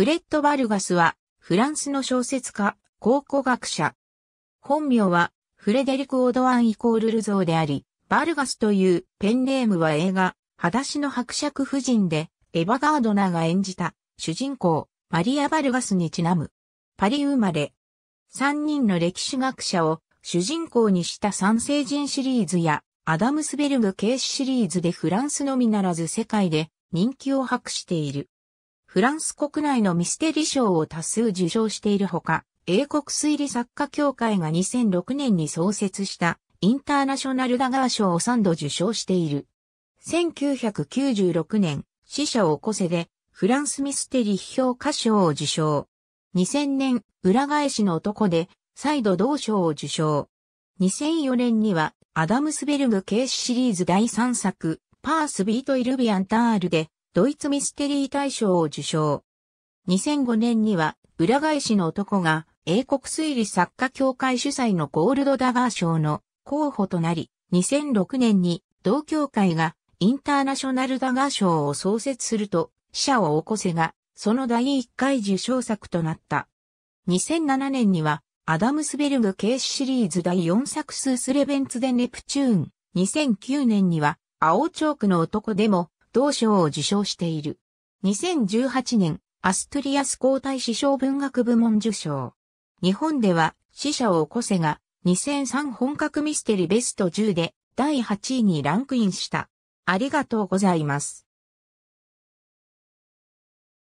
フレッド・バルガスは、フランスの小説家、考古学者。本名は、フレデリク・オドワンイコールルゾーであり、バルガスというペンネームは映画、裸足の伯爵夫人で、エヴァ・ガードナーが演じた、主人公、マリア・バルガスにちなむ。パリ生まれ。三人の歴史学者を主人公にした三聖人シリーズや、アダムスベルグ系シリーズでフランスのみならず世界で人気を博している。フランス国内のミステリ賞を多数受賞しているほか、英国推理作家協会が2006年に創設したインターナショナルダガー賞を3度受賞している。1996年、死者を起こせで、フランスミステリー評価賞を受賞。2000年、裏返しの男で、再度同賞を受賞。2004年には、アダムスベルグ警視シリーズ第3作、パースビートイルビアンタールで、ドイツミステリー大賞を受賞。2005年には、裏返しの男が、英国推理作家協会主催のゴールドダガー賞の候補となり、2006年に同協会がインターナショナルダガー賞を創設すると、死者を起こせが、その第1回受賞作となった。2007年には、アダムスベルグケースシリーズ第4作スースレベンツでネプチューン。2009年には、青チョークの男でも、同賞を受賞している。2018年、アストリアス皇太子賞文学部門受賞。日本では、死者を起こせが、2003本格ミステリベスト10で、第8位にランクインした。ありがとうございます。